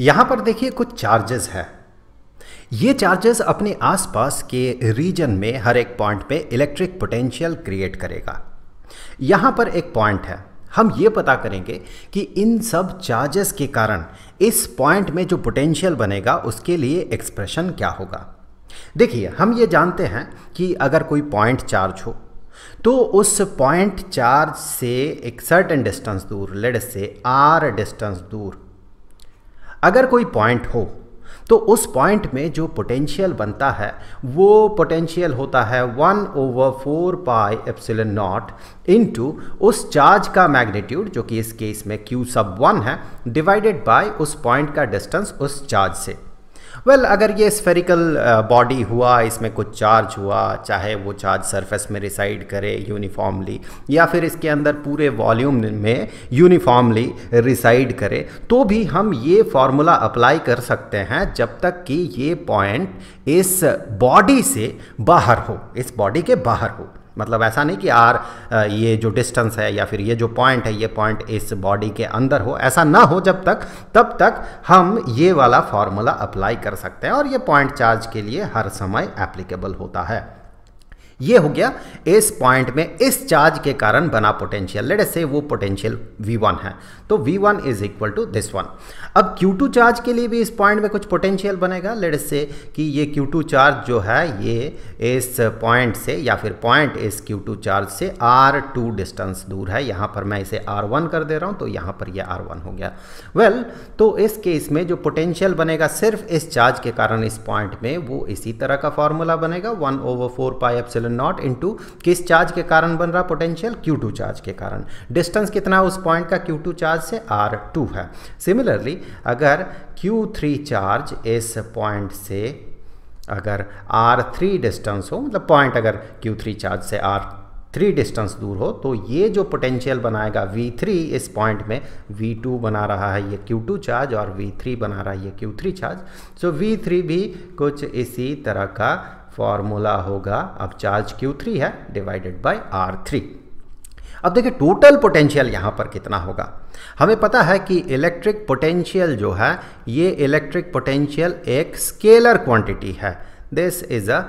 यहां पर देखिए कुछ चार्जेस है ये चार्जेस अपने आसपास के रीजन में हर एक पॉइंट पे इलेक्ट्रिक पोटेंशियल क्रिएट करेगा यहां पर एक पॉइंट है हम ये पता करेंगे कि इन सब चार्जेस के कारण इस पॉइंट में जो पोटेंशियल बनेगा उसके लिए एक्सप्रेशन क्या होगा देखिए हम ये जानते हैं कि अगर कोई पॉइंट चार्ज हो तो उस पॉइंट चार्ज से एक सर्टन डिस्टेंस दूर लेट से आर डिस्टेंस दूर अगर कोई पॉइंट हो तो उस पॉइंट में जो पोटेंशियल बनता है वो पोटेंशियल होता है one over four pi epsilon naught into उस चार्ज का मैग्नीट्यूड जो कि इस केस में क्यू सब वन है डिवाइडेड बाय उस पॉइंट का डिस्टेंस उस चार्ज से वेल well, अगर ये स्फेरिकल बॉडी uh, हुआ इसमें कुछ चार्ज हुआ चाहे वो चार्ज सरफेस में रिसाइड करे यूनिफॉर्मली या फिर इसके अंदर पूरे वॉल्यूम में यूनिफॉर्मली रिसाइड करे तो भी हम ये फार्मूला अप्लाई कर सकते हैं जब तक कि ये पॉइंट इस बॉडी से बाहर हो इस बॉडी के बाहर हो मतलब ऐसा नहीं कि आर ये जो डिस्टेंस है या फिर ये जो पॉइंट है ये पॉइंट इस बॉडी के अंदर हो ऐसा ना हो जब तक तब तक हम ये वाला फॉर्मूला अप्लाई कर सकते हैं और ये पॉइंट चार्ज के लिए हर समय एप्लीकेबल होता है ये हो गया इस पॉइंट में इस चार्ज के कारण बना पोटेंशियल लेट से वो पोटेंशियल V1 है तो V1 is equal to this one अब Q2 चार्ज के लिए भी इस पॉइंट में कुछ पोटेंशियल बनेगा लेट से कि ये Q2 चार्ज जो है ये इस पॉइंट से या फिर पॉइंट इस Q2 चार्ज से R2 डिस्टेंस दूर है यहाँ पर मैं इसे R1 कर दे रहा हूँ तो यहाँ पर यह वन हो गया वेल well, तो इस केस में जो पोटेंशियल बनेगा सिर्फ इस चार्ज के कारण इस पॉइंट में वो इसी तरह का फॉर्मूला बनेगा one over four pi f naught into किस चार्ज के कारण बन रहा पोटेंशियल Q2 चार्ज के कारण डिस्टेंस कितना उस पॉइंट का Q2 चार्ज से R2 है सिमिलरली अगर Q3 चार्ज इस पॉइंट से अगर R3 डिस्टेंस हो मतलब पॉइंट अगर Q3 चार्ज से R थ्री डिस्टेंस दूर हो तो ये जो पोटेंशियल बनाएगा V3 इस पॉइंट में V2 बना रहा है ये Q2 चार्ज और V3 बना रहा है ये Q3 charge so so V3 भी कुछ इसी तरह का फॉर्मूला होगा अब चार्ज Q3 है डिवाइडेड बाय R3 अब देखिए टोटल पोटेंशियल यहाँ पर कितना होगा हमें पता है कि इलेक्ट्रिक पोटेंशियल जो है ये इलेक्ट्रिक पोटेंशियल एक स्केलर क्वांटिटी है this is a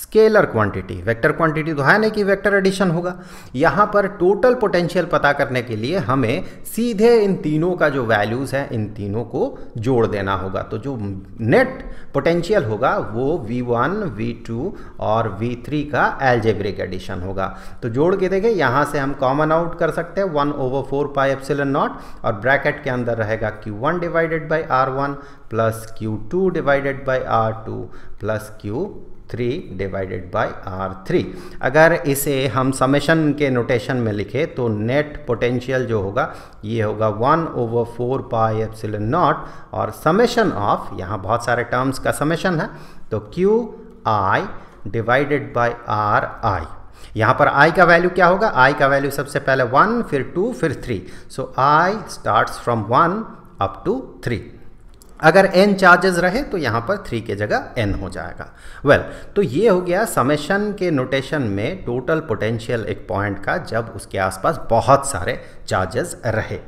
scalar quantity vector quantity तो है नहीं कि वेक्टर एडिशन होगा यहाँ पर टोटल पोटेंशियल पता करने के लिए हमें सीधे इन तीनों का जो वैल्यूज़ है इन तीनों को जोड़ देना होगा तो जो नेट पोटेंशियल होगा वो V1, V2 और V3 का एल्जेब्रिक एडिशन होगा तो जोड़ के देखें यहाँ से हम कॉमन आउट कर सकते हैं one over four pi epsilon naught और ब्रैकेट के अंदर रहेगा q one divided by r one plus q two divided by r two plus q three divided by r three अगर इसे हम समेशन के नोटेशन में लिखे तो नेट पोटेंशियल जो होगा ये होगा one over four pi f naught और समेशन ऑफ यहाँ बहुत सारे टर्म्स का समेशन है तो q i divided by r i यहाँ पर आई का वैल्यू क्या होगा आई का वैल्यू सबसे पहले वन फिर टू फिर three so i starts from one up to three अगर एन चार्जेस रहे तो यहाँ पर थ्री के जगह एन हो जाएगा वेल well, तो ये हो गया समेशन के नोटेशन में टोटल पोटेंशियल एक पॉइंट का जब उसके आसपास बहुत सारे चार्जेस रहे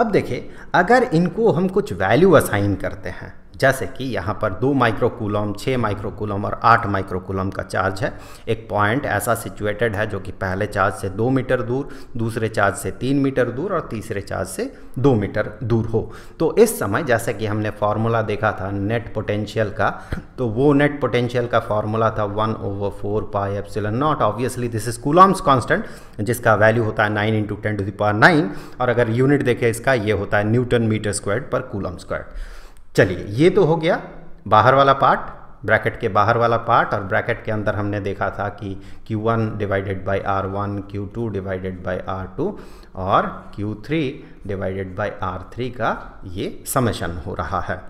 अब देखिए अगर इनको हम कुछ वैल्यू असाइन करते हैं जैसे कि यहाँ पर दो माइक्रोकूलम छः माइक्रोकूलम और आठ माइक्रोकूलम का चार्ज है एक पॉइंट ऐसा सिचुएटेड है जो कि पहले चार्ज से दो मीटर दूर दूसरे चार्ज से तीन मीटर दूर और तीसरे चार्ज से दो मीटर दूर हो तो इस समय जैसे कि हमने फार्मूला देखा था नेट पोटेंशियल का तो वो नेट पोटेंशियल का फार्मूला था one over four pi epsilon naught obviously this is Coulomb's constant जिसका वैल्यू होता है nine into ten to the power nine और अगर यूनिट देखें इसका ये होता है Newton metre square per coulomb square चलिए ये तो हो गया बाहर वाला पार्ट ब्रैकेट के बाहर वाला पार्ट और ब्रैकेट के अंदर हमने देखा था कि Q1 one divided by r one q two divided by r two और Q3 three divided by r three का ये समेशन हो रहा है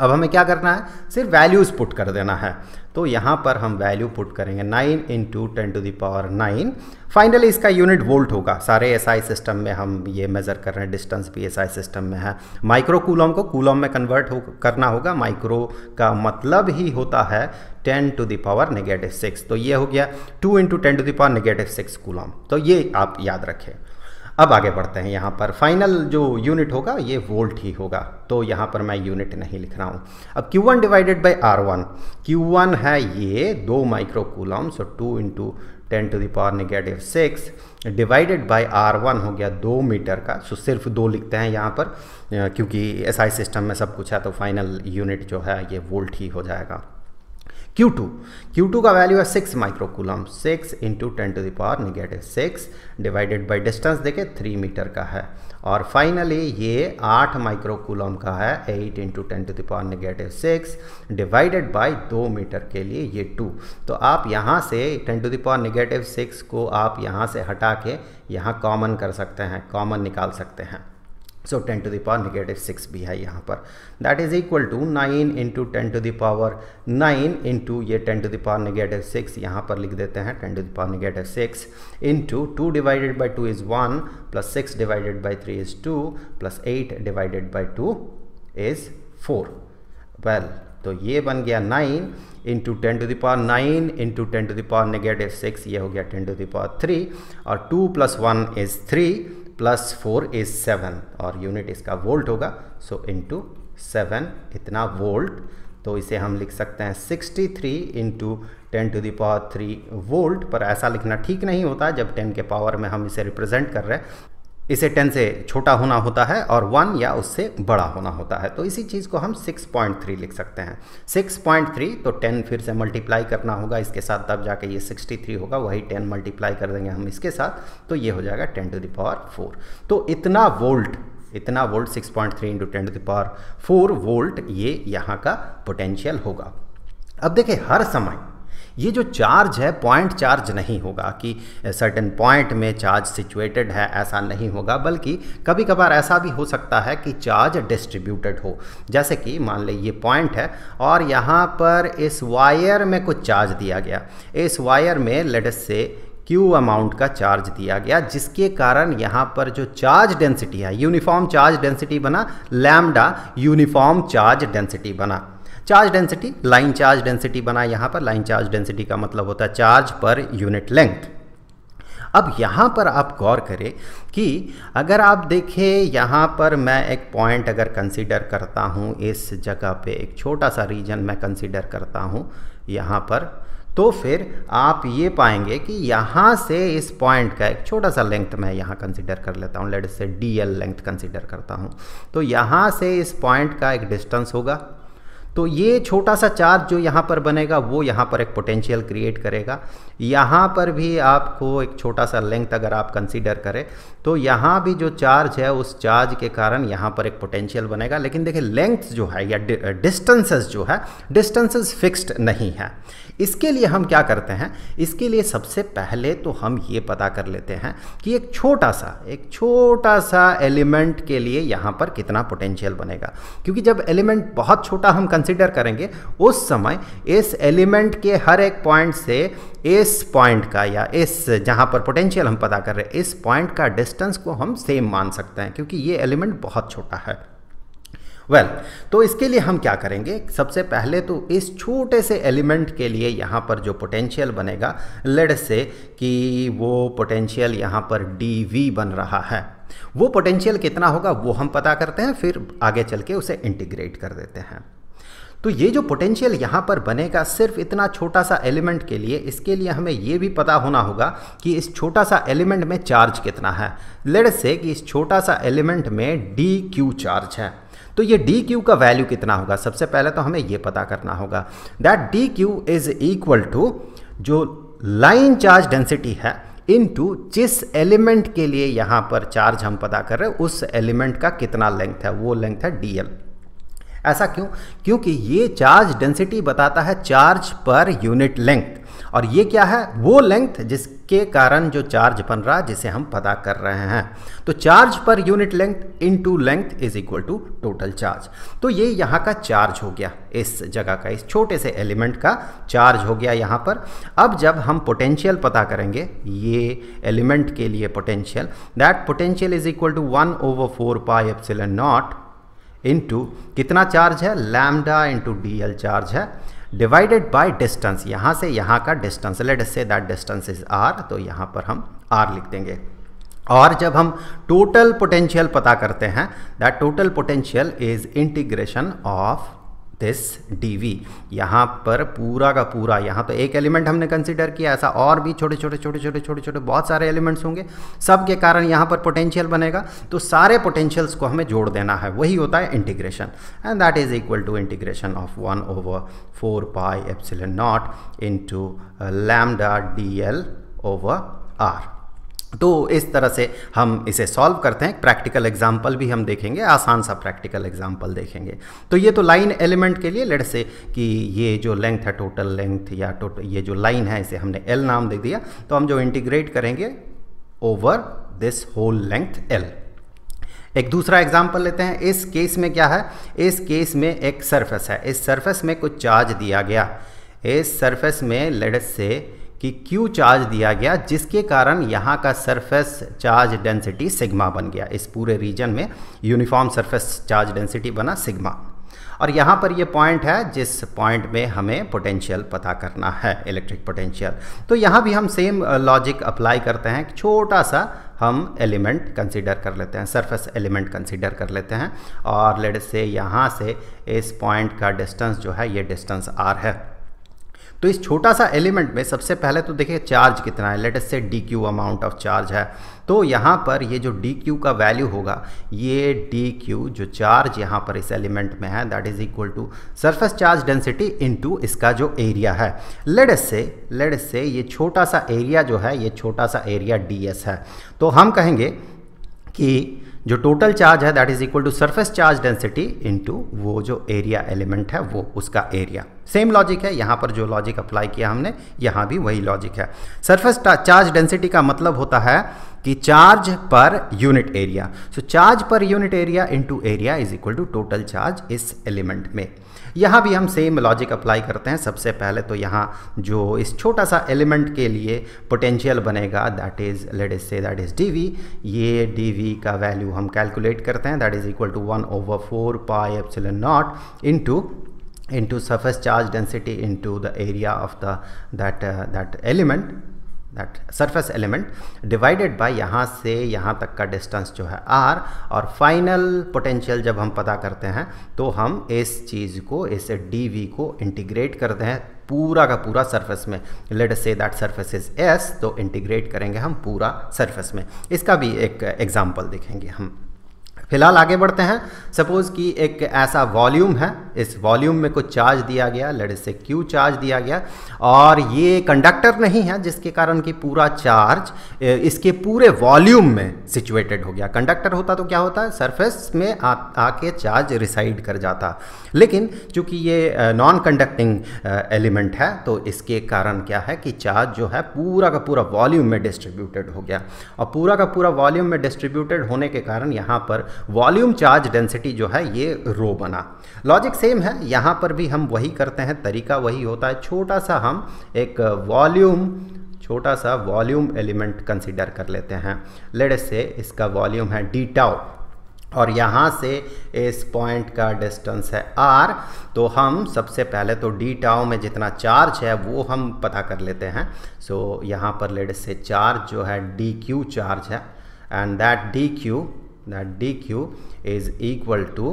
अब हमें क्या करना है सिर्फ वैल्यूज़ पुट कर देना है तो यहाँ पर हम वैल्यू पुट करेंगे nine into ten to the power nine finally इसका यूनिट वोल्ट होगा सारे एसआई सिस्टम में हम ये मेज़र कर रहे हैं डिस्टेंस भी एसआई सिस्टम में है माइक्रो कूलम को कूलम में कन्वर्ट हो करना होगा माइक्रो का मतलब ही होता है ten to the power negative six तो ये हो गया two into ten to the power negative six coulomb तो ये आप याद रखें अब आगे बढ़ते हैं यहाँ पर फाइनल जो यूनिट होगा ये वोल्ट ही होगा तो यहाँ पर मैं यूनिट नहीं लिख रहा हूँ अब Q1 one divided by r one q है ये दो micro coulomb so two into ten to the power negative six divided by r one हो गया दो मीटर का सो सिर्फ दो लिखते हैं यहाँ पर क्योंकि एसआई SI सिस्टम में सब कुछ है तो फाइनल यूनिट जो है ये वोल्ट ही हो जाएगा क्यू टू क्यू टू का वैल्यू है six microcoulomb six into ten to the power negative six divided by distance देखे थ्री मीटर का है और फाइनली ये आठ माइक्रोकूलम का है eight into ten to the power negative six divided by दो मीटर के लिए ये टू तो आप यहाँ से ten to the power negative six को आप यहाँ से हटा के यहाँ कॉमन कर सकते हैं कॉमन निकाल सकते हैं so ten to the power negative six भी है यहाँ पर that is equal to nine into ten to the power nine into ये ten to the power negative six यहाँ पर लिख देते हैं ten to the power negative six into two divided by two is one plus six divided by three is two plus eight divided by two is four well तो ये बन गया nine into ten to the power nine into ten to the power negative six ये हो गया ten to the power three और two plus one is three plus four is seven और unit इसका वोल्ट होगा सो इंटू सेवन इतना वोल्ट तो इसे हम लिख सकते हैं 63 three into ten to the power three volt पर ऐसा लिखना ठीक नहीं होता जब 10 के पावर में हम इसे रिप्रेजेंट कर रहे हैं इसे 10 से छोटा होना होता है और 1 या उससे बड़ा होना होता है तो इसी चीज़ को हम 6.3 लिख सकते हैं 6.3 तो 10 फिर से मल्टीप्लाई करना होगा इसके साथ तब जाके ये 63 होगा वही 10 मल्टीप्लाई कर देंगे हम इसके साथ तो ये हो जाएगा 10 टू दावर फोर तो इतना वोल्ट इतना volt 6.3 point three into ten to the power four volt ये यहाँ का पोटेंशियल होगा अब देखिए हर समय ये जो चार्ज है पॉइंट चार्ज नहीं होगा कि सर्टेन पॉइंट में चार्ज सिचुएटेड है ऐसा नहीं होगा बल्कि कभी कभार ऐसा भी हो सकता है कि चार्ज डिस्ट्रीब्यूटेड हो जैसे कि मान लें ये पॉइंट है और यहाँ पर इस वायर में कुछ चार्ज दिया गया इस वायर में लेटस से क्यू अमाउंट का चार्ज दिया गया जिसके कारण यहाँ पर जो चार्ज डेंसिटी है यूनिफॉर्म चार्ज डेंसिटी बना लैमडा यूनिफॉर्म चार्ज डेंसिटी बना charge density line charge density बना यहाँ पर लाइन चार्ज डेंसिटी का मतलब होता है चार्ज पर यूनिट लेंथ अब यहाँ पर आप गौर करें कि अगर आप देखें यहाँ पर मैं एक पॉइंट अगर कंसीडर करता हूँ इस जगह पे एक छोटा सा रीजन मैं कंसीडर करता हूँ यहाँ पर तो फिर आप ये पाएंगे कि यहाँ से इस पॉइंट का एक छोटा सा लेंथ मैं यहाँ कंसिडर कर लेता हूँ लेट से डी एल लेंथ कंसिडर करता हूँ तो यहाँ से इस पॉइंट का एक डिस्टेंस होगा तो ये छोटा सा चार्ज जो यहाँ पर बनेगा वो यहाँ पर एक पोटेंशियल क्रिएट करेगा यहाँ पर भी आपको एक छोटा सा लेंथ अगर आप कंसीडर करें तो यहाँ भी जो चार्ज है उस चार्ज के कारण यहाँ पर एक पोटेंशियल बनेगा लेकिन देखिए लेंथ जो है या डिस्टेंसेस जो है डिस्टेंसेस फिक्स्ड नहीं है इसके लिए हम क्या करते हैं इसके लिए सबसे पहले तो हम ये पता कर लेते हैं कि एक छोटा सा एक छोटा सा एलिमेंट के लिए यहाँ पर कितना पोटेंशियल बनेगा क्योंकि जब एलिमेंट बहुत छोटा हम कंसिडर करेंगे उस समय इस एलिमेंट के हर एक पॉइंट से इस पॉइंट का या इस जहाँ पर पोटेंशियल हम पता कर रहे हैं इस पॉइंट का डिस्टेंस को हम सेम मान सकते हैं क्योंकि ये एलिमेंट बहुत छोटा है वेल well, तो इसके लिए हम क्या करेंगे सबसे पहले तो इस छोटे से एलिमेंट के लिए यहाँ पर जो पोटेंशियल बनेगा लेट से कि वो पोटेंशियल यहाँ पर डी बन रहा है वो पोटेंशियल कितना होगा वो हम पता करते हैं फिर आगे चल के उसे इंटीग्रेट कर देते हैं तो ये जो पोटेंशियल यहाँ पर बनेगा सिर्फ इतना छोटा सा एलिमेंट के लिए इसके लिए हमें ये भी पता होना होगा कि इस छोटा सा एलिमेंट में चार्ज कितना है लेट से कि इस छोटा सा एलिमेंट में डी क्यू चार्ज है तो ये डी क्यू का वैल्यू कितना होगा सबसे पहले तो हमें ये पता करना होगा that d q is equal to जो लाइन चार्ज डेंसिटी है इनटू जिस एलिमेंट के लिए यहाँ पर चार्ज हम पता कर रहे हैं उस एलिमेंट का कितना लेंथ है वो लेंथ है डीएल ऐसा क्यों क्योंकि ये चार्ज डेंसिटी बताता है चार्ज पर यूनिट लेंथ और ये क्या है वो लेंथ जिसके कारण जो चार्ज बन रहा है जिसे हम पता कर रहे हैं तो charge per unit length into length is equal to total charge तो ये यहाँ का चार्ज हो गया इस जगह का इस छोटे से एलिमेंट का चार्ज हो गया यहाँ पर अब जब हम पोटेंशियल पता करेंगे ये एलिमेंट के लिए potential that potential is equal to one over four pi epsilon naught into कितना चार्ज है lambda into d l charge है डिवाइडेड बाई डिस्टेंस यहाँ से यहाँ का distance let say that distance is r तो यहाँ पर हम आर लिख देंगे और जब हम टोटल पोटेंशियल पता करते हैं that total potential is integration of this d v यहाँ पर पूरा का पूरा यहाँ तो एक एलिमेंट हमने कंसिडर किया ऐसा और भी छोटे छोटे छोटे छोटे छोटे छोटे बहुत सारे एलिमेंट्स होंगे सब के कारण यहाँ पर पोटेंशियल बनेगा तो सारे पोटेंशियल्स को हमें जोड़ देना है वही होता है integration and that is equal to integration of one over four pi epsilon naught into lambda d l over r तो इस तरह से हम इसे सॉल्व करते हैं प्रैक्टिकल एग्जाम्पल भी हम देखेंगे आसान सा प्रैक्टिकल एग्जाम्पल देखेंगे तो ये तो लाइन एलिमेंट के लिए लेट से कि ये जो लेंथ है टोटल लेंथ या टोटल ये जो लाइन है इसे हमने एल नाम दे दिया तो हम जो इंटीग्रेट करेंगे over this whole length l एक दूसरा एग्जाम्पल लेते हैं इस केस में क्या है इस केस में एक सर्फेस है इस सर्फेस में कुछ चार्ज दिया गया इस सर्फेस में लेट से कि क्यू चार्ज दिया गया जिसके कारण यहाँ का सरफेस चार्ज डेंसिटी सिग्मा बन गया इस पूरे रीजन में यूनिफॉर्म सरफेस चार्ज डेंसिटी बना सिग्मा और यहाँ पर ये पॉइंट है जिस पॉइंट में हमें पोटेंशियल पता करना है इलेक्ट्रिक पोटेंशियल तो यहाँ भी हम सेम लॉजिक अप्लाई करते हैं छोटा सा हम एलिमेंट कंसीडर कर लेते हैं सरफेस एलिमेंट कंसीडर कर लेते हैं और लेट से यहाँ से इस पॉइंट का डिस्टेंस जो है ये डिस्टेंस आर है तो इस छोटा सा एलिमेंट में सबसे पहले तो देखिए चार्ज कितना है let's say d q amount of charge है तो यहाँ पर ये जो डी क्यू का वैल्यू होगा ये डी क्यू जो चार्ज यहाँ पर इस एलिमेंट में है that is equal to surface charge density into इसका जो एरिया है लेटेस्ट से लेटेस्ट से ये छोटा सा एरिया जो है ये छोटा सा एरिया डी है तो हम कहेंगे कि जो टोटल चार्ज है that is equal to surface charge density into वो जो एरिया एलिमेंट है वो उसका एरिया सेम लॉजिक है यहाँ पर जो लॉजिक अप्लाई किया हमने यहाँ भी वही लॉजिक है सरफेस चार्ज डेंसिटी का मतलब होता है कि charge per unit area so charge per unit area into area is equal to total charge इस एलिमेंट में यहाँ भी हम सेम लॉजिक अप्लाई करते हैं सबसे पहले तो यहाँ जो इस छोटा सा एलिमेंट के लिए पोटेंशियल बनेगा that is let is say that is d v ये डी वी का वैल्यू हम कैलकुलेट करते हैं that is equal to one over four pi epsilon naught into into surface charge density into the area of the that that element that surface element divided by यहाँ से यहाँ तक का distance जो है आर और फाइनल पोटेंशियल जब हम पता करते हैं तो हम इस चीज़ को इस डी को इंटीग्रेट करते हैं पूरा का पूरा सरफेस में let say that surface is s तो इंटीग्रेट करेंगे हम पूरा सरफेस में इसका भी एक एग्जाम्पल देखेंगे हम फिलहाल आगे बढ़ते हैं सपोज कि एक ऐसा वॉल्यूम है इस वॉल्यूम में कुछ चार्ज दिया गया लड़े से क्यू चार्ज दिया गया और ये कंडक्टर नहीं है जिसके कारण कि पूरा चार्ज इसके पूरे वॉल्यूम में सिचुएटेड हो गया कंडक्टर होता तो क्या होता है सरफेस में आ, आके चार्ज रिसाइड कर जाता लेकिन चूंकि ये नॉन कंडक्टिंग एलिमेंट है तो इसके कारण क्या है कि चार्ज जो है पूरा का पूरा वॉल्यूम में डिस्ट्रीब्यूटेड हो गया और पूरा का पूरा वॉल्यूम में डिस्ट्रीब्यूटेड होने के कारण यहाँ पर वॉल्यूम चार्ज डेंसिटी जो है ये रो बना लॉजिक सेम है यहाँ पर भी हम वही करते हैं तरीका वही होता है छोटा सा हम एक वॉल्यूम छोटा सा वॉल्यूम एलिमेंट कंसिडर कर लेते हैं लेट से इसका वॉल्यूम है डी टाओ और यहाँ से इस पॉइंट का डिस्टेंस है आर तो हम सबसे पहले तो डी टाओ में जितना चार्ज है वो हम पता कर लेते हैं सो so, यहाँ पर लेट से चार्ज जो है डी क्यू चार्ज है and that d q that dq is equal to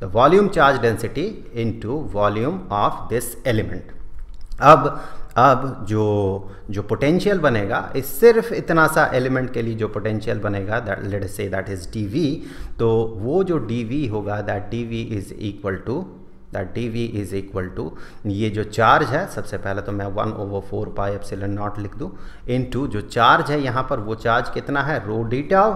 the volume charge density into volume of this element. अब अब जो जो पोटेंशियल बनेगा इस सिर्फ इतना सा एलिमेंट के लिए जो पोटेंशियल बनेगा that let say that is dv तो वो जो dv होगा that dv is equal to that d v is equal to ये जो चार्ज है सबसे पहले तो मैं one over four pi epsilon naught लिख दूँ इन टू जो चार्ज है यहाँ पर वो चार्ज कितना है rho d tau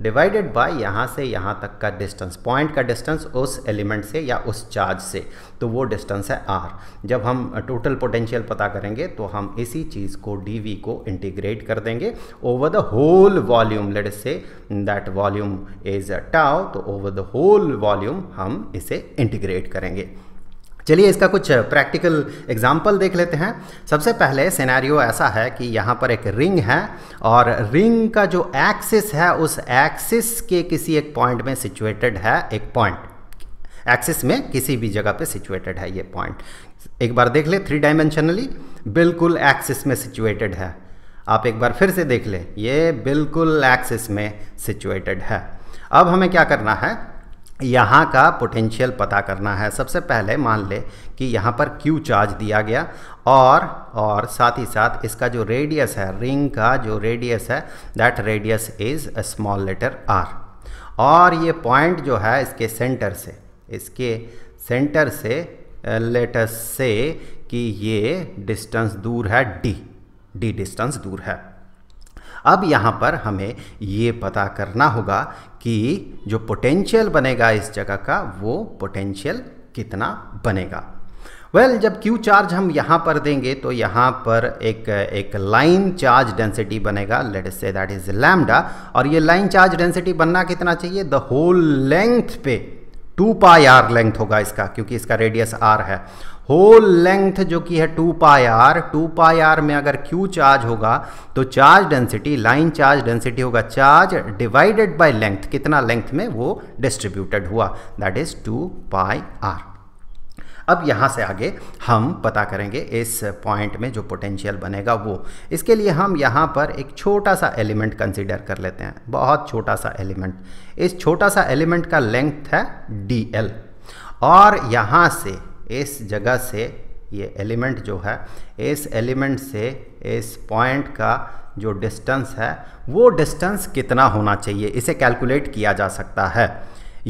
divided by यहाँ से यहाँ तक का डिस्टेंस पॉइंट का डिस्टेंस उस एलिमेंट से या उस चार्ज से तो वो डिस्टेंस है आर जब हम टोटल पोटेंशियल पता करेंगे तो हम इसी चीज़ को डी को इंटीग्रेट कर देंगे over the whole volume let say that volume is a tau तो ओवर द होल वॉल्यूम हम इसे इंटीग्रेट करेंगे चलिए इसका कुछ प्रैक्टिकल एग्जाम्पल देख लेते हैं सबसे पहले सिनेरियो ऐसा है कि यहाँ पर एक रिंग है और रिंग का जो एक्सिस है उस एक्सिस के किसी एक पॉइंट में सिचुएटेड है एक पॉइंट एक्सिस में किसी भी जगह पे सिचुएटेड है ये पॉइंट एक बार देख ले थ्री डायमेंशनली बिल्कुल एक्सिस में सिचुएटेड है आप एक बार फिर से देख ले ये बिल्कुल एक्सिस में सिचुएटेड है अब हमें क्या करना है यहाँ का पोटेंशियल पता करना है सबसे पहले मान ले कि यहाँ पर क्यू चार्ज दिया गया और और साथ ही साथ इसका जो रेडियस है रिंग का जो रेडियस है that radius is a small letter r और ये पॉइंट जो है इसके सेंटर से इसके सेंटर से लेटस uh, से कि ये डिस्टेंस दूर है डी डी डिस्टेंस दूर है अब यहाँ पर हमें ये पता करना होगा कि जो पोटेंशियल बनेगा इस जगह का वो पोटेंशियल कितना बनेगा वेल well, जब क्यू चार्ज हम यहाँ पर देंगे तो यहाँ पर एक एक लाइन चार्ज डेंसिटी बनेगा let say that is lambda और ये लाइन चार्ज डेंसिटी बनना कितना चाहिए द होल लेंथ पे टू पाई आर लेंथ होगा इसका क्योंकि इसका रेडियस आर है होल लेंथ जो कि है two pi r two pi r में अगर क्यू चार्ज होगा तो charge density line charge density होगा चार्ज डिवाइडेड बाय लेंथ कितना लेंथ में वो डिस्ट्रीब्यूटेड हुआ that is two pi r अब यहाँ से आगे हम पता करेंगे इस पॉइंट में जो पोटेंशियल बनेगा वो इसके लिए हम यहाँ पर एक छोटा सा एलिमेंट कंसीडर कर लेते हैं बहुत छोटा सा एलिमेंट इस छोटा सा एलिमेंट का लेंथ है डी एल और यहाँ से इस जगह से ये एलिमेंट जो है इस एलिमेंट से इस पॉइंट का जो डिस्टेंस है वो डिस्टेंस कितना होना चाहिए इसे कैलकुलेट किया जा सकता है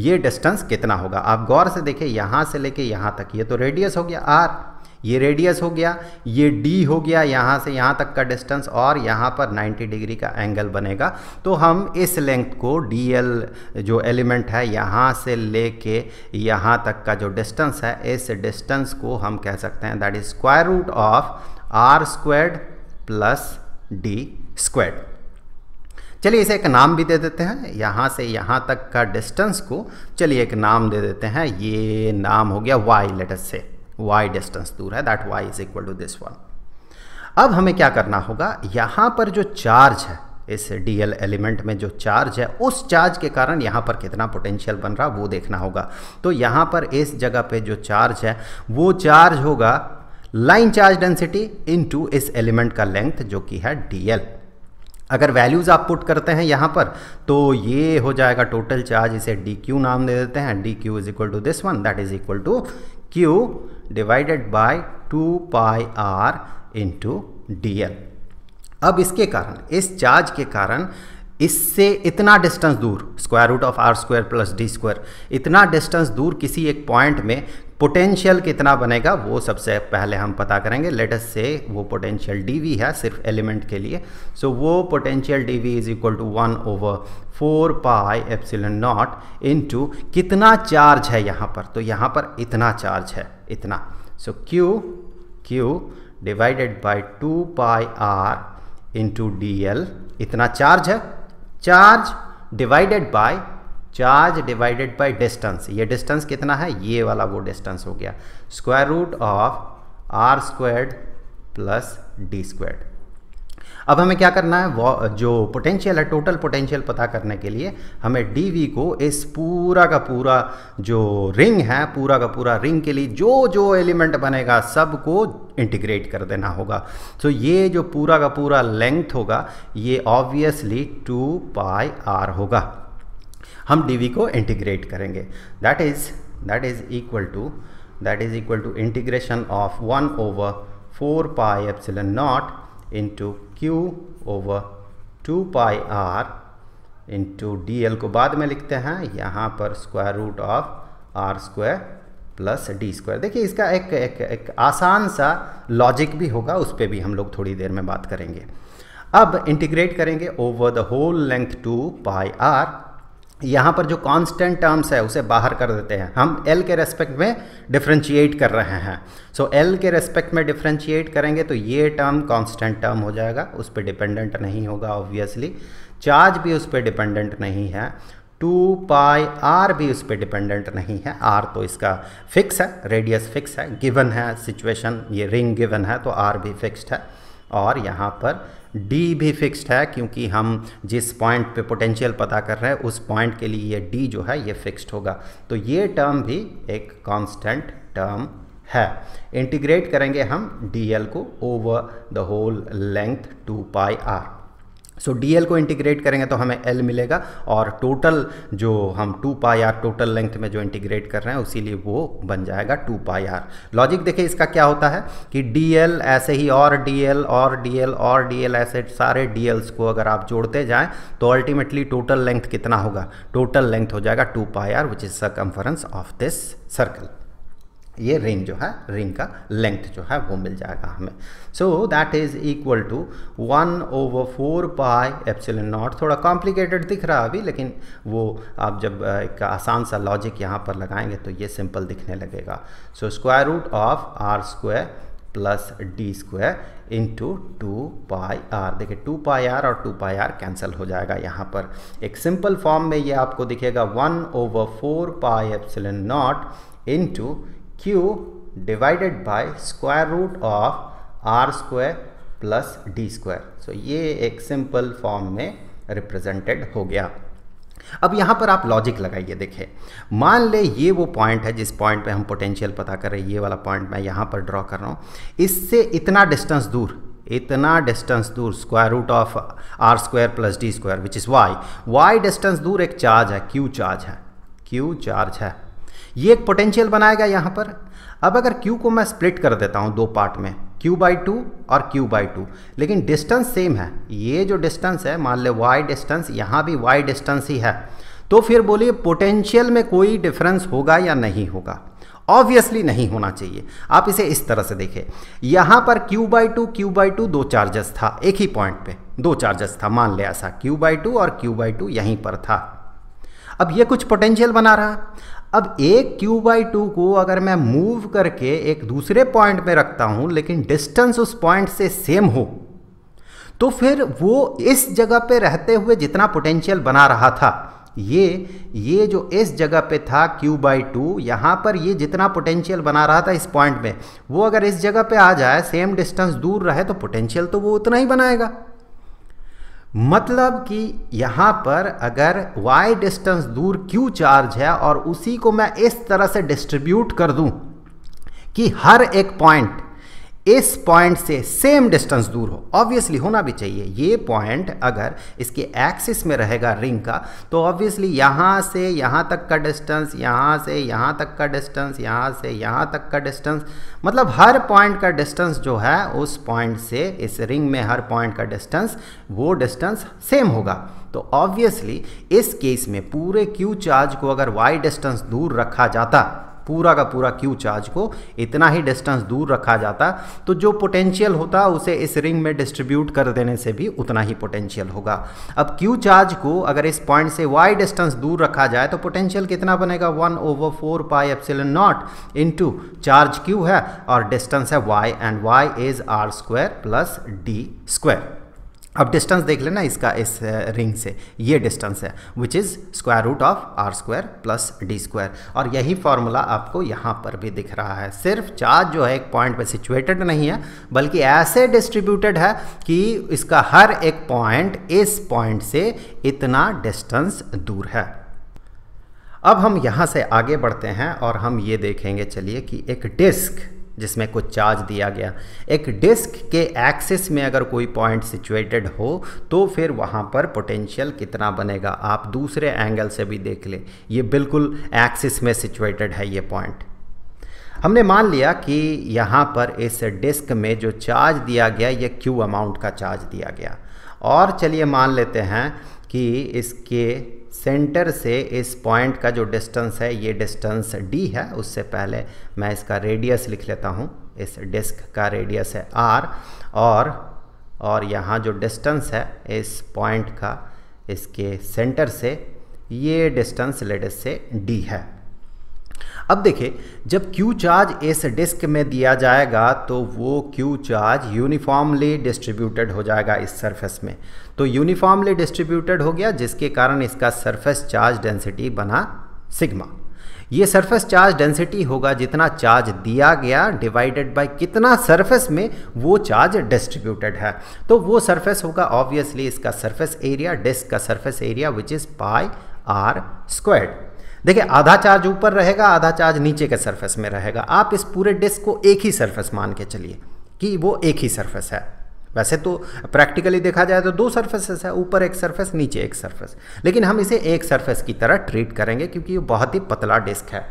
ये डिस्टेंस कितना होगा आप गौर से देखें यहाँ से लेके यहाँ तक ये तो रेडियस हो गया आर ये रेडियस हो गया ये डी हो गया यहाँ से यहाँ तक का डिस्टेंस और यहाँ पर 90 डिग्री का एंगल बनेगा तो हम इस लेंथ को डी एल जो एलिमेंट है यहाँ से ले के यहाँ तक का जो डिस्टेंस है इस डिस्टेंस को हम कह सकते हैं that is square root of r squared plus d squared चलिए इसे एक नाम भी दे देते हैं यहाँ से यहाँ तक का डिस्टेंस को चलिए एक नाम दे देते हैं ये नाम हो गया y let's say y distance दूर है that y is equal to this one अब हमें क्या करना होगा यहां पर जो चार्ज है इस डीएल एलिमेंट में जो चार्ज है उस चार्ज के कारण यहां पर कितना पोटेंशियल बन रहा वो देखना होगा तो यहां पर इस जगह पे जो चार्ज है वो चार्ज होगा लाइन चार्ज डेंसिटी इनटू इस एलिमेंट का लेंथ जो कि है डीएल अगर वैल्यूज़ आप पुट करते हैं यहां पर तो ये हो जाएगा टोटल चार्ज इसे डी क्यू नाम दे देते हैं d q is equal to this one that is equal to q divided by two pi r into d अब इसके कारण इस चार्ज के कारण इससे इतना डिस्टेंस दूर square root of r square plus d square इतना डिस्टेंस दूर किसी एक पॉइंट में पोटेंशियल कितना बनेगा वो सबसे पहले हम पता करेंगे लेटेस्ट से वो पोटेंशियल डी वी है सिर्फ एलिमेंट के लिए सो so, वो potential d v is equal to one over four pi epsilon naught into कितना चार्ज है यहाँ पर तो यहाँ पर इतना चार्ज है इतना so q q divided by two pi r into d l इतना चार्ज है charge divided by charge divided by distance ये डिस्टेंस कितना है ये वाला वो डिस्टेंस हो गया square root of r squared plus d squared अब हमें क्या करना है जो पोटेंशियल है टोटल पोटेंशियल पता करने के लिए हमें डी वी को इस पूरा का पूरा जो रिंग है पूरा का पूरा रिंग के लिए जो जो एलिमेंट बनेगा सबको इंटीग्रेट कर देना होगा तो ये जो पूरा का पूरा लेंथ होगा ये ऑब्वियसली टू पाई आर होगा हम डी वी को इंटीग्रेट करेंगे that is that is equal to that is equal to integration of one over four pi epsilon naught into q over two pi r into d l को बाद में लिखते हैं यहाँ पर square root of r square plus d square देखिए इसका एक, एक एक आसान सा लॉजिक भी होगा उस पर भी हम लोग थोड़ी देर में बात करेंगे अब इंटीग्रेट करेंगे over the whole length two pi r यहाँ पर जो कांस्टेंट टर्म्स है उसे बाहर कर देते हैं हम एल के रेस्पेक्ट में डिफ्रेंशिएट कर रहे हैं सो so, एल के रेस्पेक्ट में डिफ्रेंशिएट करेंगे तो ये टर्म कांस्टेंट टर्म हो जाएगा उस पर डिपेंडेंट नहीं होगा ऑब्वियसली चार्ज भी उस पर डिपेंडेंट नहीं है टू पाई आर भी उस पर डिपेंडेंट नहीं है आर तो इसका फिक्स है रेडियस फिक्स है गिवन है सिचुएशन ये रिंग गिवन है तो आर भी फिक्स्ड है और यहाँ पर डी भी फिक्स्ड है क्योंकि हम जिस पॉइंट पे पोटेंशियल पता कर रहे हैं उस पॉइंट के लिए ये डी जो है ये फिक्स्ड होगा तो ये टर्म भी एक कांस्टेंट टर्म है इंटीग्रेट करेंगे हम डी एल को over the whole length two pi r so so, dl को इंटीग्रेट करेंगे तो हमें l मिलेगा और टोटल जो हम two pi r total length में जो इंटीग्रेट कर रहे हैं उसीलिए वो बन जाएगा टू पाई आर लॉजिक देखिए इसका क्या होता है कि dl ऐसे ही और dl और dl और dl ऐसे सारे dls को अगर आप जोड़ते जाएं तो अल्टीमेटली टोटल लेंथ कितना होगा टोटल लेंथ हो जाएगा two pi r which is circumference of this circle ये रिंग जो है रिंग का लेंथ जो है वो मिल जाएगा हमें so that is equal to one over four pi epsilon naught थोड़ा कॉम्प्लिकेटेड दिख रहा है अभी लेकिन वो आप जब एक आसान सा लॉजिक यहाँ पर लगाएंगे तो ये सिंपल दिखने लगेगा so square root of r square plus d square into two pi r देखिए टू पाई आर और टू पाई आर कैंसिल हो जाएगा यहाँ पर एक सिंपल फॉर्म में ये आपको दिखेगा one over four pi epsilon naught into q divided by square root of r square plus d square so ये एक सिंपल फॉर्म में रिप्रेजेंटेड हो गया अब यहां पर आप लॉजिक लगाइए देखें मान ले ये वो पॉइंट है जिस पॉइंट पे हम पोटेंशियल पता कर रहे हैं ये वाला पॉइंट मैं यहां पर ड्रॉ कर रहा हूं इससे इतना डिस्टेंस दूर इतना डिस्टेंस दूर square root of r square plus d square which is y y distance दूर एक चार्ज है क्यू चार्ज है क्यू चार्ज है ये एक पोटेंशियल बनाएगा यहाँ पर अब अगर Q को मैं स्प्लिट कर देता हूँ दो पार्ट में Q बाई टू और Q बाई टू लेकिन डिस्टेंस सेम है ये जो डिस्टेंस है मान ले वाई डिस्टेंस यहाँ भी वाई डिस्टेंस ही है तो फिर बोलिए पोटेंशियल में कोई डिफरेंस होगा या नहीं होगा ऑब्वियसली नहीं होना चाहिए आप इसे इस तरह से देखें यहाँ पर Q by two q by two दो चार्जेस था एक ही पॉइंट पे दो चार्जेस था मान लिया ऐसा Q बाई टू और Q बाई टू यहीं पर था अब ये कुछ पोटेंशियल बना रहा अब एक क्यू बाई टू को अगर मैं मूव करके एक दूसरे पॉइंट में रखता हूँ लेकिन डिस्टेंस उस पॉइंट से सेम हो तो फिर वो इस जगह पे रहते हुए जितना पोटेंशियल बना रहा था ये ये जो इस जगह पे था q बाई टू यहाँ पर ये जितना पोटेंशियल बना रहा था इस पॉइंट में वो अगर इस जगह पे आ जाए सेम डिस्टेंस दूर रहे तो पोटेंशियल तो वो उतना ही बनाएगा मतलब कि यहाँ पर अगर y डिस्टेंस दूर q चार्ज है और उसी को मैं इस तरह से डिस्ट्रीब्यूट कर दूँ कि हर एक पॉइंट इस पॉइंट से सेम डिस्टेंस दूर हो ऑब्वियसली होना भी चाहिए ये पॉइंट अगर इसके एक्सिस में रहेगा रिंग का तो ऑब्वियसली यहाँ से यहाँ तक का डिस्टेंस यहाँ से यहाँ तक का डिस्टेंस यहाँ से यहाँ तक का डिस्टेंस मतलब हर पॉइंट का डिस्टेंस जो है उस पॉइंट से इस रिंग में हर पॉइंट का डिस्टेंस वो डिस्टेंस सेम होगा तो ऑब्वियसली इस केस में पूरे क्यू चार्ज को अगर वाई डिस्टेंस दूर रखा जाता पूरा का पूरा क्यू चार्ज को इतना ही डिस्टेंस दूर रखा जाता तो जो पोटेंशियल होता उसे इस रिंग में डिस्ट्रीब्यूट कर देने से भी उतना ही पोटेंशियल होगा अब क्यू चार्ज को अगर इस पॉइंट से वाई डिस्टेंस दूर रखा जाए तो पोटेंशियल कितना बनेगा one over four pi epsilon naught into charge q है और डिस्टेंस है y and y is r square plus d square अब डिस्टेंस देख लेना इसका इस रिंग से ये डिस्टेंस है which is square root of r square plus d square और यही फार्मूला आपको यहाँ पर भी दिख रहा है सिर्फ चार्ज जो है एक पॉइंट पे सिचुएटेड नहीं है बल्कि ऐसे डिस्ट्रीब्यूटेड है कि इसका हर एक पॉइंट इस पॉइंट से इतना डिस्टेंस दूर है अब हम यहाँ से आगे बढ़ते हैं और हम ये देखेंगे चलिए कि एक डिस्क जिसमें कुछ चार्ज दिया गया एक डिस्क के एक्सिस में अगर कोई पॉइंट सिचुएटेड हो तो फिर वहाँ पर पोटेंशियल कितना बनेगा आप दूसरे एंगल से भी देख लें ये बिल्कुल एक्सिस में सिचुएटेड है ये पॉइंट हमने मान लिया कि यहाँ पर इस डिस्क में जो चार्ज दिया गया ये क्यू अमाउंट का चार्ज दिया गया और चलिए मान लेते हैं कि इसके सेंटर से इस पॉइंट का जो डिस्टेंस है ये डिस्टेंस डी है उससे पहले मैं इसका रेडियस लिख लेता हूँ इस डिस्क का रेडियस है आर और और यहाँ जो डिस्टेंस है इस पॉइंट का इसके सेंटर से ये डिस्टेंस लेटेस्ट से डी है अब देखिए जब Q चार्ज इस डिस्क में दिया जाएगा तो वो Q चार्ज यूनिफॉर्मली डिस्ट्रीब्यूटेड हो जाएगा इस सरफेस में तो यूनिफॉर्मली डिस्ट्रीब्यूटेड हो गया जिसके कारण इसका सरफेस चार्ज डेंसिटी बना सिग्मा ये सरफेस चार्ज डेंसिटी होगा जितना चार्ज दिया गया डिवाइडेड बाय कितना सरफेस में वो चार्ज डिस्ट्रीब्यूटेड है तो वो सरफेस होगा ऑब्वियसली इसका सरफेस एरिया डिस्क का surface area which is pi r squared देखिए आधा चार्ज ऊपर रहेगा आधा चार्ज नीचे के सरफेस में रहेगा आप इस पूरे डिस्क को एक ही सरफेस मान के चलिए कि वो एक ही सरफेस है वैसे तो प्रैक्टिकली देखा जाए तो दो सर्फेसेस है ऊपर एक सरफेस नीचे एक सरफेस लेकिन हम इसे एक सरफेस की तरह ट्रीट करेंगे क्योंकि ये बहुत ही पतला डिस्क है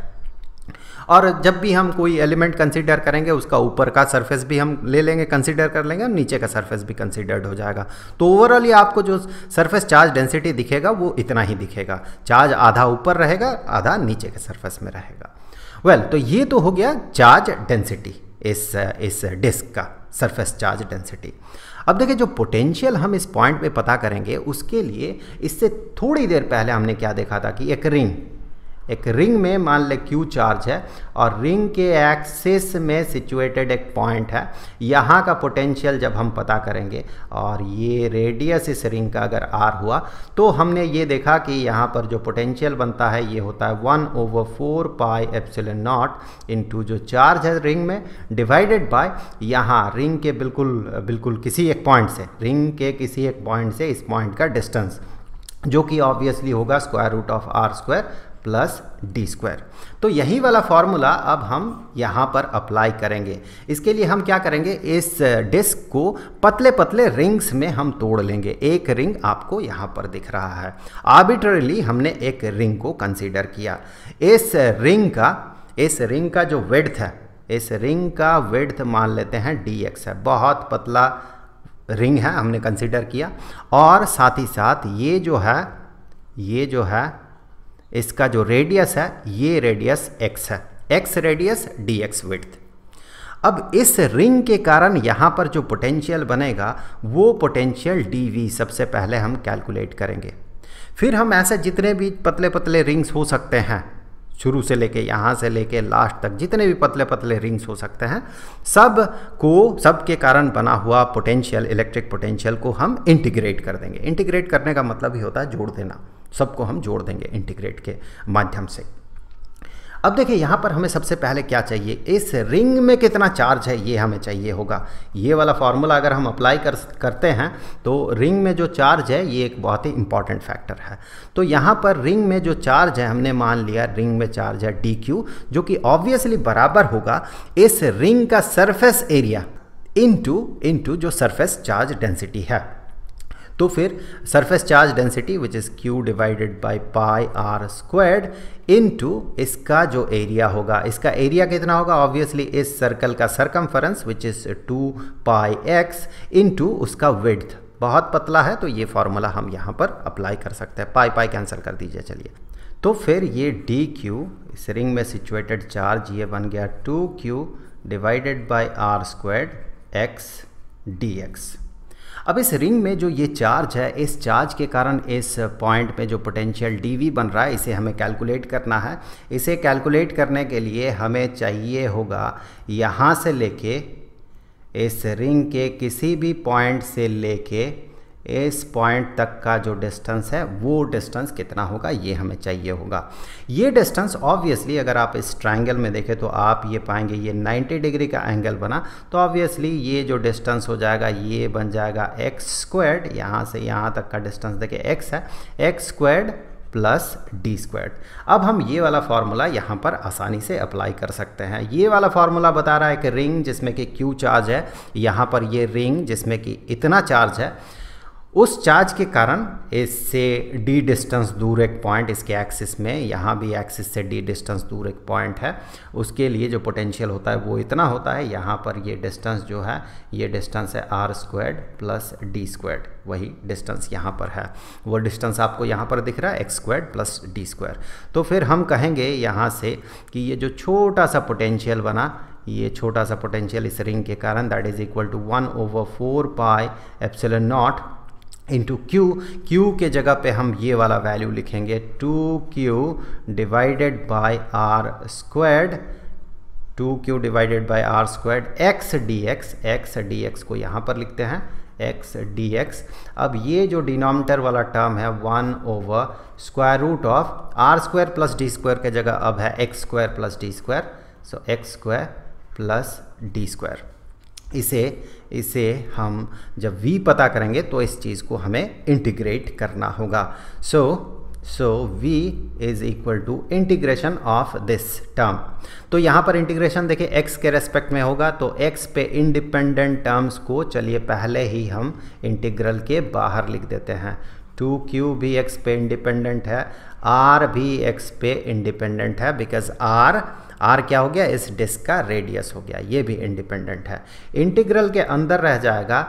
और जब भी हम कोई एलिमेंट कंसिडर करेंगे उसका ऊपर का सरफेस भी हम ले लेंगे कंसीडर कर लेंगे और नीचे का सरफेस भी कंसीडर्ड हो जाएगा तो ओवरऑल आपको जो सरफेस चार्ज डेंसिटी दिखेगा वो इतना ही दिखेगा चार्ज आधा ऊपर रहेगा आधा नीचे के सरफेस में रहेगा वेल well, तो ये तो हो गया चार्ज डेंसिटी इस इस डिस्क का सरफेस चार्ज डेंसिटी अब देखिए जो पोटेंशियल हम इस पॉइंट पे पता करेंगे उसके लिए इससे थोड़ी देर पहले हमने क्या देखा था कि एक रिंग एक रिंग में मान लें क्यू चार्ज है और रिंग के एक्सेस में सिचुएटेड एक पॉइंट है यहाँ का पोटेंशियल जब हम पता करेंगे और ये रेडियस इस रिंग का अगर आर हुआ तो हमने ये देखा कि यहाँ पर जो पोटेंशियल बनता है ये होता है one over four pi epsilon naught into जो चार्ज है रिंग में डिवाइडेड बाय यहाँ रिंग के बिल्कुल बिल्कुल किसी एक पॉइंट से रिंग के किसी एक पॉइंट से इस पॉइंट का डिस्टेंस जो कि ऑब्वियसली होगा square root of r square plus d square तो यही वाला फॉर्मूला अब हम यहाँ पर अप्लाई करेंगे इसके लिए हम क्या करेंगे इस डिस्क को पतले पतले रिंग्स में हम तोड़ लेंगे एक रिंग आपको यहाँ पर दिख रहा है आर्बिट्रली हमने एक रिंग को कंसीडर किया इस रिंग का इस रिंग का जो वेड्थ है इस रिंग का वेड्थ मान लेते हैं डी एक्स है बहुत पतला रिंग है हमने कंसिडर किया और साथ ही साथ ये जो है ये जो है इसका जो रेडियस है ये रेडियस एक्स है x radius d x with अब इस रिंग के कारण यहाँ पर जो पोटेंशियल बनेगा वो पोटेंशियल डी वी सबसे पहले हम कैलकुलेट करेंगे फिर हम ऐसे जितने भी पतले पतले रिंग्स हो सकते हैं शुरू से लेके यहाँ से लेके लास्ट तक जितने भी पतले पतले रिंग्स हो सकते हैं सब को सब के कारण बना हुआ पोटेंशियल इलेक्ट्रिक पोटेंशियल को हम इंटीग्रेट कर देंगे इंटीग्रेट करने का मतलब ही होता है जोड़ देना सबको हम जोड़ देंगे इंटीग्रेट के माध्यम से अब देखिए यहाँ पर हमें सबसे पहले क्या चाहिए इस रिंग में कितना चार्ज है ये हमें चाहिए होगा ये वाला फार्मूला अगर हम अप्लाई कर करते हैं तो रिंग में जो चार्ज है ये एक बहुत ही इंपॉर्टेंट फैक्टर है तो यहाँ पर रिंग में जो चार्ज है हमने मान लिया रिंग में चार्ज है डी क्यू जो कि ऑब्वियसली बराबर होगा इस रिंग का सरफेस एरिया इन टू जो सरफेस चार्ज डेंसिटी है तो फिर surface charge density which is q divided by pi r squared in इसका जो एरिया होगा इसका एरिया कितना होगा ऑब्वियसली इस सर्कल का circumference which is two pi x in उसका विड्थ बहुत पतला है तो ये फॉर्मूला हम यहाँ पर अप्लाई कर सकते हैं पाई पाई कैंसिल कर दीजिए चलिए तो फिर ये डी क्यू इस रिंग में सिचुएटेड चार्ज ये बन गया two q divided by r squared x d x अब इस रिंग में जो ये चार्ज है इस चार्ज के कारण इस पॉइंट पे जो पोटेंशियल डी बन रहा है इसे हमें कैलकुलेट करना है इसे कैलकुलेट करने के लिए हमें चाहिए होगा यहाँ से लेके इस रिंग के किसी भी पॉइंट से लेके इस पॉइंट तक का जो डिस्टेंस है वो डिस्टेंस कितना होगा ये हमें चाहिए होगा ये डिस्टेंस ऑब्वियसली अगर आप इस ट्राइंगल में देखें तो आप ये पाएंगे ये 90 डिग्री का एंगल बना तो ऑब्वियसली ये जो डिस्टेंस हो जाएगा ये बन जाएगा एक्स स्क्वेड यहाँ से यहाँ तक का डिस्टेंस देखें एक्स है x squared plus d squared अब हम ये वाला फार्मूला यहाँ पर आसानी से अप्लाई कर सकते हैं ये वाला फार्मूला बता रहा है कि रिंग जिसमें कि क्यू चार्ज है यहाँ पर ये रिंग जिसमें कि इतना चार्ज है उस चार्ज के कारण इससे डी डिस्टेंस दूर एक पॉइंट इसके एक्सिस में यहाँ भी एक्सिस से डी डिस्टेंस दूर एक पॉइंट है उसके लिए जो पोटेंशियल होता है वो इतना होता है यहाँ पर ये डिस्टेंस जो है ये डिस्टेंस है r squared plus d squared वही डिस्टेंस यहाँ पर है वो डिस्टेंस आपको यहाँ पर दिख रहा है x squared plus d square तो फिर हम कहेंगे यहाँ से कि ये जो छोटा सा पोटेंशियल बना ये छोटा सा पोटेंशियल इस रिंग के कारण that is equal to one over four pi epsilon naught into q q के जगह पे हम ये वाला वैल्यू लिखेंगे two q divided by r squared two q divided by r squared x d x x d x को यहाँ पर लिखते हैं एक्स डी एक्स अब ये जो डिनोमीटर वाला टर्म है one over square root of r square plus d square के जगह अब है x square plus d square so x square plus d square इसे इसे हम जब v पता करेंगे तो इस चीज़ को हमें इंटीग्रेट करना होगा so so v is equal to integration of this term तो यहाँ पर इंटीग्रेशन देखिए x के रेस्पेक्ट में होगा तो x पे इंडिपेंडेंट टर्म्स को चलिए पहले ही हम इंटीग्रल के बाहर लिख देते हैं टू क्यू भी x पे इंडिपेंडेंट है r भी x पे इंडिपेंडेंट है बिकॉज r आर क्या हो गया इस डिस्क का रेडियस हो गया ये भी इंडिपेंडेंट है इंटीग्रल के अंदर रह जाएगा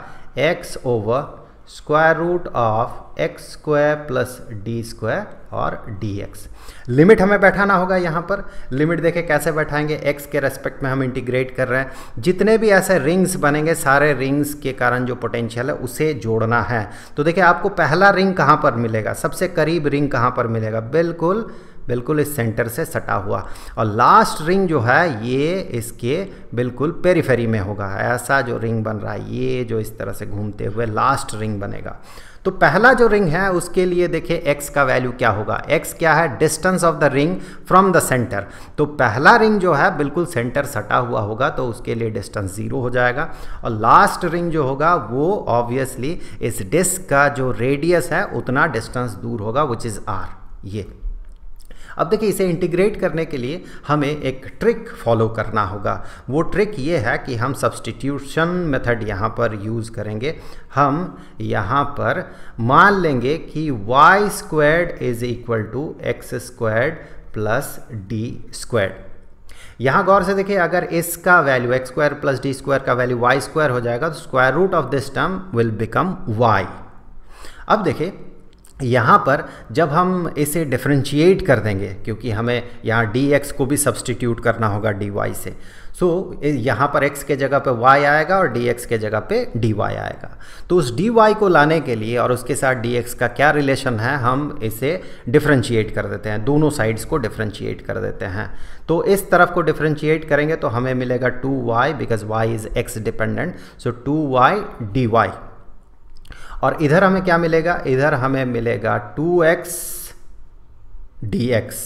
x over square root of x square plus d square और डी एक्स लिमिट हमें बैठाना होगा यहाँ पर लिमिट देखे कैसे बैठाएंगे एक्स के रेस्पेक्ट में हम इंटीग्रेट कर रहे हैं जितने भी ऐसे रिंग्स बनेंगे सारे रिंग्स के कारण जो पोटेंशियल है उसे जोड़ना है तो देखिए आपको पहला रिंग कहाँ पर मिलेगा सबसे करीब रिंग कहाँ पर मिलेगा बिल्कुल बिल्कुल इस सेंटर से सटा हुआ और लास्ट रिंग जो है ये इसके बिल्कुल पेरीफेरी में होगा ऐसा जो रिंग बन रहा है ये जो इस तरह से घूमते हुए लास्ट रिंग बनेगा तो पहला जो रिंग है उसके लिए देखिए x का वैल्यू क्या होगा x क्या है distance of the ring from the centre तो पहला रिंग जो है बिल्कुल सेंटर सटा हुआ होगा तो उसके लिए डिस्टेंस ज़ीरो हो जाएगा और लास्ट रिंग जो होगा वो ऑब्वियसली इस डिस्क का जो रेडियस है उतना डिस्टेंस दूर होगा विच इज़ आर ये अब देखिए इसे इंटीग्रेट करने के लिए हमें एक ट्रिक फॉलो करना होगा वो ट्रिक ये है कि हम सब्सटीट्यूशन मेथड यहाँ पर यूज़ करेंगे हम यहाँ पर मान लेंगे कि y squared is equal to x squared plus d squared यहाँ गौर से देखिए अगर इसका value x square plus d square का वैल्यू वाई स्क्वायर हो जाएगा तो square root of this term will become y अब देखिए यहाँ पर जब हम इसे डिफ्रेंशिएट कर देंगे क्योंकि हमें यहाँ डी एक्स को भी सब्सटीट्यूट करना होगा डी वाई से सो so, यहाँ पर x के जगह पे y आएगा और dx के जगह पे dy आएगा तो उस dy को लाने के लिए और उसके साथ dx का क्या रिलेशन है हम इसे डिफ्रेंशिएट कर देते हैं दोनों साइड्स को डिफ्रेंशिएट कर देते हैं तो इस तरफ को डिफ्रेंशिएट करेंगे तो हमें मिलेगा 2y because y is x dependent so 2y dy और इधर हमें क्या मिलेगा इधर हमें मिलेगा टू एक्स डी एक्स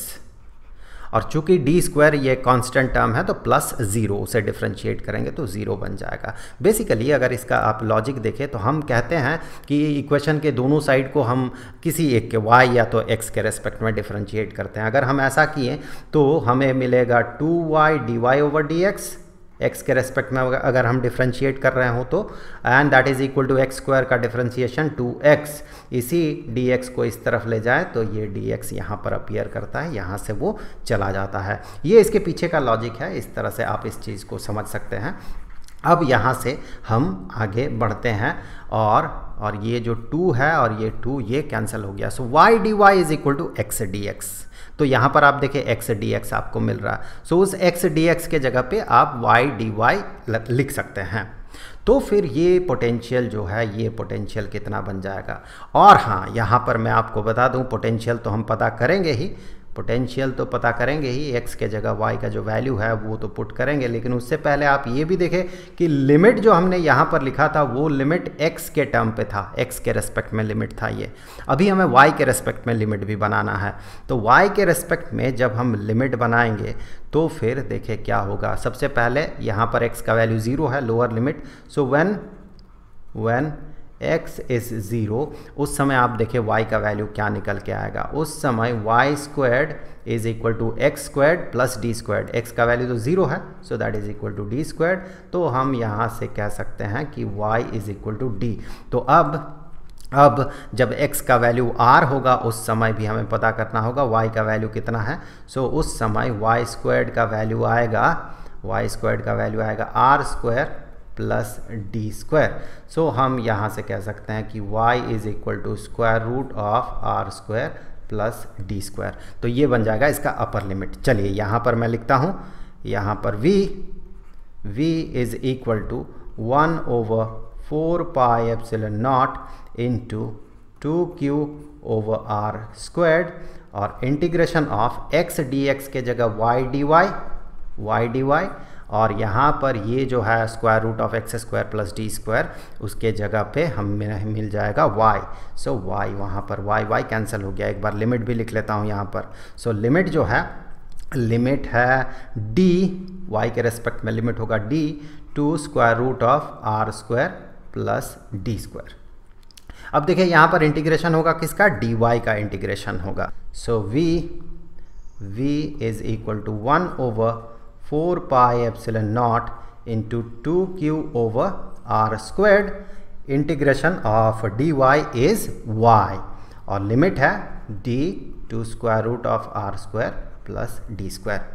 और चूंकि डी स्क्वायर ये कांस्टेंट टर्म है तो प्लस ज़ीरो उसे डिफ्रेंशिएट करेंगे तो ज़ीरो बन जाएगा बेसिकली अगर इसका आप लॉजिक देखें तो हम कहते हैं कि इक्वेशन के दोनों साइड को हम किसी एक के वाई या तो एक्स के रेस्पेक्ट में डिफ्रेंशिएट करते हैं अगर हम ऐसा किए तो हमें मिलेगा two y d y over d x x के रेस्पेक्ट में अगर हम डिफ्रेंशिएट कर रहे हो तो and that is equal to x square का डिफ्रेंशिएशन टू एक्स इसी डी एक्स को इस तरफ ले जाए तो ये डी एक्स यहाँ पर अपीयर करता है यहाँ से वो चला जाता है ये इसके पीछे का लॉजिक है इस तरह से आप इस चीज़ को समझ सकते हैं अब यहाँ से हम आगे बढ़ते हैं और और ये जो टू है और ये टू ये कैंसिल हो गया so y d y is equal to x d x तो यहाँ पर आप देखें एक्स डी एक्स आपको मिल रहा है सो उस एक्स डी एक्स के जगह पे आप वाई डी वाई लिख सकते हैं तो फिर ये पोटेंशियल जो है ये पोटेंशियल कितना बन जाएगा और हाँ यहाँ पर मैं आपको बता दूँ पोटेंशियल तो हम पता करेंगे ही पोटेंशियल तो पता करेंगे ही एक्स के जगह वाई का जो वैल्यू है वो तो पुट करेंगे लेकिन उससे पहले आप ये भी देखें कि लिमिट जो हमने यहाँ पर लिखा था वो लिमिट एक्स के टर्म पे था एक्स के रेस्पेक्ट में लिमिट था ये अभी हमें वाई के रेस्पेक्ट में लिमिट भी बनाना है तो वाई के रेस्पेक्ट में जब हम लिमिट बनाएंगे तो फिर देखें क्या होगा सबसे पहले यहाँ पर एक्स का वैल्यू ज़ीरो है lower limit so when when x is zero उस समय आप देखें वाई का वैल्यू क्या निकल के आएगा उस समय y squared is equal to x squared plus d squared x का वैल्यू तो ज़ीरो है so that is equal to d squared तो हम यहाँ से कह सकते हैं कि y is equal to d तो अब अब जब x का वैल्यू r होगा उस समय भी हमें पता करना होगा y का वैल्यू कितना है सो so, उस समय y स्क्वायर का वैल्यू आएगा y स्क्वायर का वैल्यू आएगा r square plus d square so हम यहाँ से कह सकते हैं कि y is equal to square root of r square plus d square तो ये बन जाएगा इसका अपर लिमिट चलिए यहाँ पर मैं लिखता हूँ यहाँ पर v v is equal to one over four pi epsilon naught into two q over r square और इंटीग्रेशन ऑफ x dx के जगह y dy y dy और यहाँ पर ये जो है square root of x square plus d square उसके जगह पे हम मिल जाएगा वाई सो वाई वहाँ पर वाई वाई कैंसिल हो गया एक बार लिमिट भी लिख लेता हूँ यहाँ पर सो so, लिमिट जो है लिमिट है डी वाई के रेस्पेक्ट में लिमिट होगा d to square root of r square plus d square अब देखिए यहाँ पर इंटीग्रेशन होगा किसका डी वाई का इंटीग्रेशन होगा so v v is equal to one over four 4 pi naught into two q over r squared integration of d y is y और limit है d to square root of r square plus d square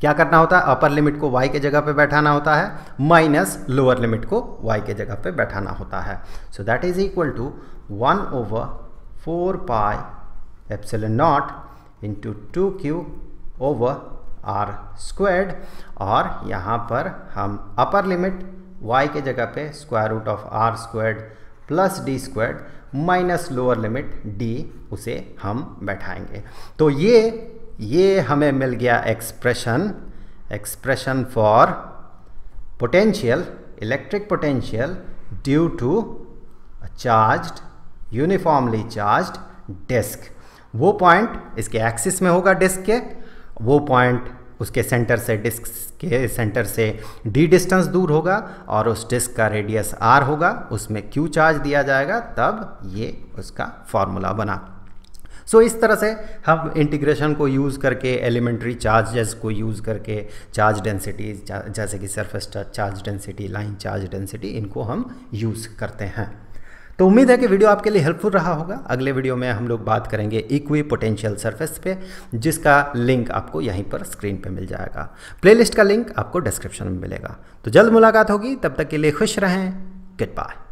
क्या करना होता है upper limit को y के जगह पे बैठाना होता है माइनस लोअर लिमिट को y के जगह पे बैठाना होता है so that is equal to one over four pi n naught into two q over r squared और यहाँ पर हम अपर लिमिट y के जगह पे square root of r squared plus d squared minus lower limit d उसे हम बैठाएंगे तो ये ये हमें मिल गया expression expression for potential electric potential due to charge uniformly charge disc वो पॉइंट इसके एक्सिस में होगा डिस्क के वो पॉइंट उसके सेंटर से डिस्क के सेंटर से डी डिस्टेंस दूर होगा और उस डिस्क का रेडियस आर होगा उसमें क्यू चार्ज दिया जाएगा तब ये उसका फॉर्मूला बना सो so, इस तरह से हम इंटीग्रेशन को यूज़ करके एलिमेंट्री चार्जेस को यूज़ करके चार्ज डेंसिटी जैसे कि surface charge density line charge density इनको हम यूज़ करते हैं तो उम्मीद है कि वीडियो आपके लिए हेल्पफुल रहा होगा अगले वीडियो में हम लोग बात करेंगे इक्वी पोटेंशियल सर्फेस पे जिसका लिंक आपको यहीं पर स्क्रीन पे मिल जाएगा प्लेलिस्ट का लिंक आपको डिस्क्रिप्शन में मिलेगा तो जल्द मुलाकात होगी तब तक के लिए खुश रहें गुड बाय